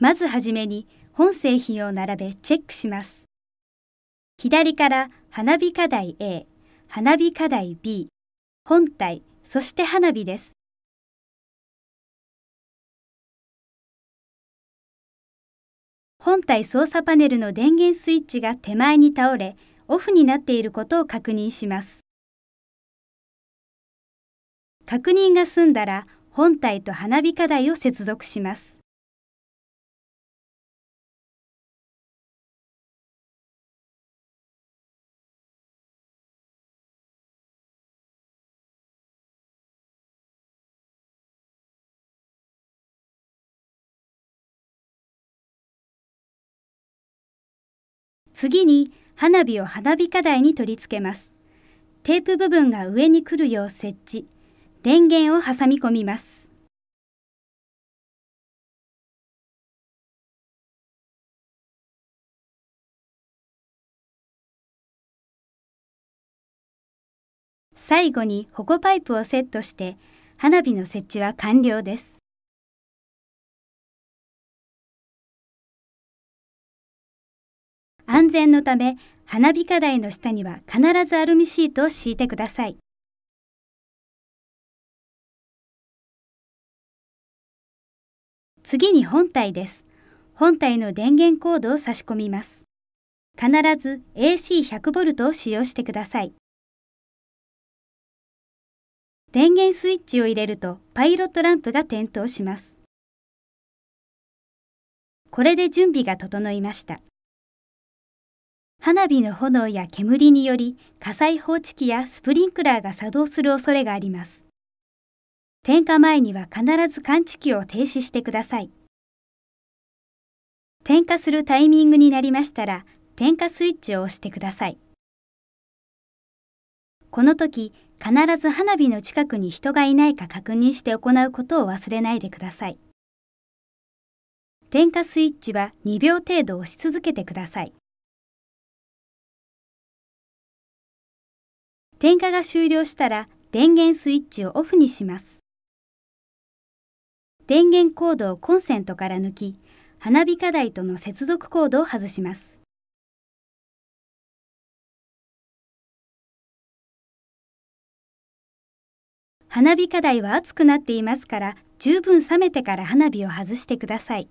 まずはじめに本製品を並べチェックします。左から花火課題 A、花火課題 B、本体、そして花火です。本体操作パネルの電源スイッチが手前に倒れ、オフになっていることを確認します。確認が済んだら、本体と花火課題を接続します。次に花火を花火課題に取り付けます。テープ部分が上に来るよう設置、電源を挟み込みます。最後に保護パイプをセットして花火の設置は完了です。安全のため花火課題の下には必ずアルミシートを敷いてください。次に本体です。本体の電源コードを差し込みます。必ず AC100V を使用してください。電源スイッチを入れるとパイロットランプが点灯します。これで準備が整いました。花火の炎や煙により火災報知器やスプリンクラーが作動する恐れがあります。点火前には必ず感知器を停止してください。点火するタイミングになりましたら、点火スイッチを押してください。この時、必ず花火の近くに人がいないか確認して行うことを忘れないでください。点火スイッチは2秒程度押し続けてください。点火が終了したら電源スイッチをオフにします。電源コードをコンセントから抜き、花火課題との接続コードを外します。花火課題は熱くなっていますから、十分冷めてから花火を外してください。